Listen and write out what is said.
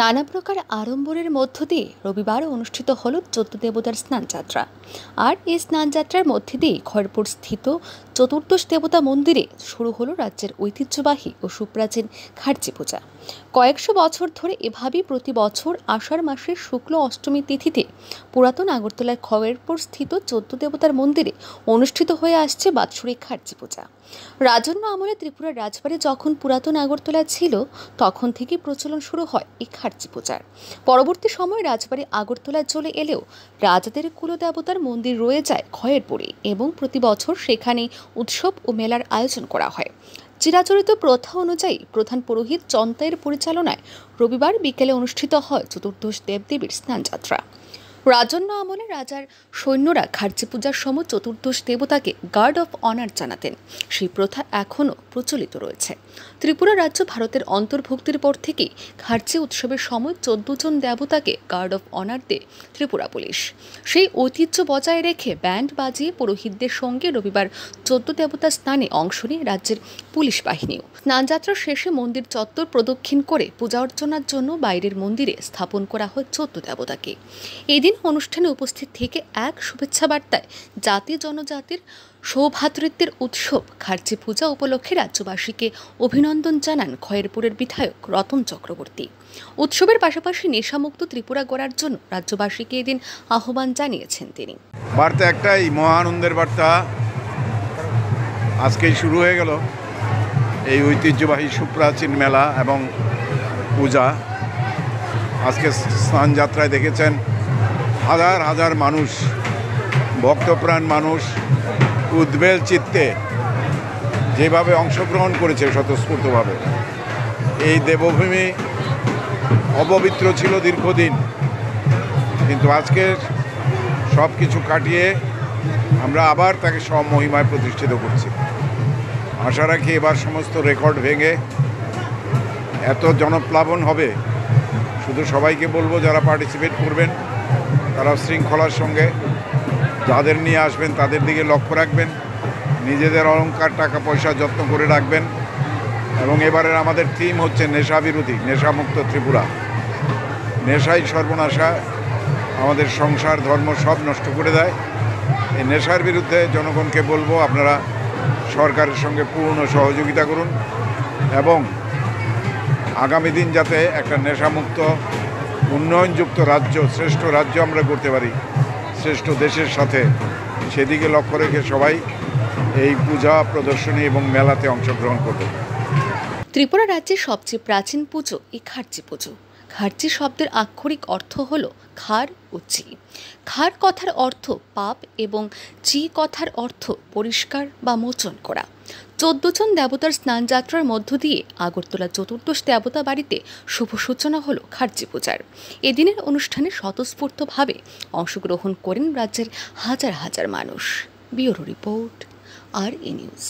নানা প্রকার আড়ম্বরের মধ্য দিয়ে রবিবার অনুষ্ঠিত হল চোদ্দ দেবতার স্নানযাত্রা আর এই স্নানযাত্রার মধ্যে দিয়ে খড়পুর স্থিত চতুর্দশ দেবতা মন্দিরে শুরু হলো রাজ্যের ঐতিহ্যবাহী ও সুপ্রাচীন খার্জি পূজা কয়েকশো বছর ধরে এভাবেই প্রতি বছর আষাঢ় মাসের শুক্ল অষ্টমী তিথিতে পুরাতন আগরতলার খয়েরপুর স্থিত চোদ্দ দেবতার মন্দিরে অনুষ্ঠিত হয়ে আসছে বাৎসরিক খার্চি পূজা রাজন্য আমলে ত্রিপুরার রাজবাড়ি যখন পুরাতন আগরতলা ছিল তখন থেকে প্রচলন শুরু হয় এই খার্চি পূজার পরবর্তী সময়ে রাজবাড়ি আগরতলায় চলে এলেও রাজাদের কুলদেবতার মন্দির রয়ে যায় খয়েরপুরে এবং প্রতি বছর সেখানে উৎসব ও মেলার আয়োজন করা হয় চিরাচরিত প্রথা অনুযায়ী প্রধান পুরোহিত চন্তায়ের পরিচালনায় রবিবার বিকেলে অনুষ্ঠিত হয় চতুর্দশ দেবদেবীর স্নানযাত্রা রাজন্য আমলে রাজার সৈন্যরা খার্চি পূজার সময় চতুর্দশ দেবতাকে গার্ড অফ অনার জানাতেন সেই প্রথা এখনও প্রচলিত রয়েছে ত্রিপুরা রাজ্য ভারতের অন্তর্ভুক্তির পর থেকেই খার্চে উৎসবের সময় চোদ্দ জন দেবতাকে গার্ড অফ অনার দেয় ত্রিপুরা পুলিশ সেই ঐতিহ্য বজায় রেখে ব্যান্ড বাজিয়ে পুরোহিতদের সঙ্গে রবিবার চোদ্দ দেবতা স্নানে অংশ নিয়ে রাজ্যের পুলিশ বাহিনীও স্নানযাত্রা শেষে মন্দির চত্বর প্রদক্ষিণ করে পূজা অর্চনার জন্য বাইরের মন্দিরে স্থাপন করা হয় চোদ্দ দেবতাকে এদিন অনুষ্ঠানে উপস্থিত থেকে এক শুভেচ্ছা বার্তায় জাতি জনজাতির সৌভাতৃত্বের উৎসব খার্চি পূজা উপলক্ষে রাজ্যবাসীকে অভিনন্দন জানান খয়েরপুরের বিধায়ক রতন চক্রবর্তী উৎসবের পাশাপাশি নেশামুক্ত ত্রিপুরা গড়ার জন্য রাজ্যবাসীকে এদিন আহ্বান জানিয়েছেন তিনি বার্তা একটাই মহানন্দের বার্তা আজকেই শুরু হয়ে গেল এই ঐতিহ্যবাহী সুপ্রাচীন মেলা এবং পূজা আজকে স্নান যাত্রায় দেখেছেন হাজার হাজার মানুষ ভক্তপ্রাণ মানুষ উদ্বেল চিত্তে যেভাবে অংশগ্রহণ করেছে স্বতঃস্ফূর্তভাবে এই দেবভূমি অপবিত্র ছিল দীর্ঘদিন কিন্তু আজকে সব কিছু কাটিয়ে আমরা আবার তাকে মহিমায় প্রতিষ্ঠিত করছি আশা রাখি এবার সমস্ত রেকর্ড ভেঙে এত জনপ্লাবন হবে শুধু সবাইকে বলবো যারা পার্টিসিপেট করবেন তারা শৃঙ্খলার সঙ্গে যাদের নিয়ে আসবেন তাদের দিকে লক্ষ্য রাখবেন নিজেদের অলঙ্কার টাকা পয়সা যত্ন করে রাখবেন এবং এবারের আমাদের থিম হচ্ছে নেশা বিরোধী নেশামুক্ত ত্রিপুরা নেশাই সর্বনাশা আমাদের সংসার ধর্ম সব নষ্ট করে দেয় এই নেশার বিরুদ্ধে জনগণকে বলবো আপনারা সরকারের সঙ্গে পূর্ণ সহযোগিতা করুন এবং আগামী দিন যাতে একটা নেশামুক্ত উন্নয়নযুক্ত রাজ্য শ্রেষ্ঠ রাজ্য আমরা করতে পারি শ্রেষ্ঠ দেশের সাথে সেদিকে লক্ষ্য রেখে সবাই এই পূজা প্রদর্শনী এবং মেলাতে অংশগ্রহণ করবে ত্রিপুরা রাজ্যের সবচেয়ে প্রাচীন পুজো এই খার্চি পুজো খার্চি শব্দের আক্ষরিক অর্থ হল খার ও চি খার কথার অর্থ পাপ এবং চি কথার অর্থ পরিষ্কার বা মোচন করা চোদ্দজন দেবতার স্নানযাত্রার মধ্য দিয়ে আগরতলা চতুর্দশ দেবতা বাড়িতে শুভ সূচনা হল খারজি পূজার এদিনের অনুষ্ঠানে স্বতঃস্ফূর্তভাবে অংশগ্রহণ করেন রাজ্যের হাজার হাজার মানুষ বিওরো রিপোর্ট আর এ নিউজ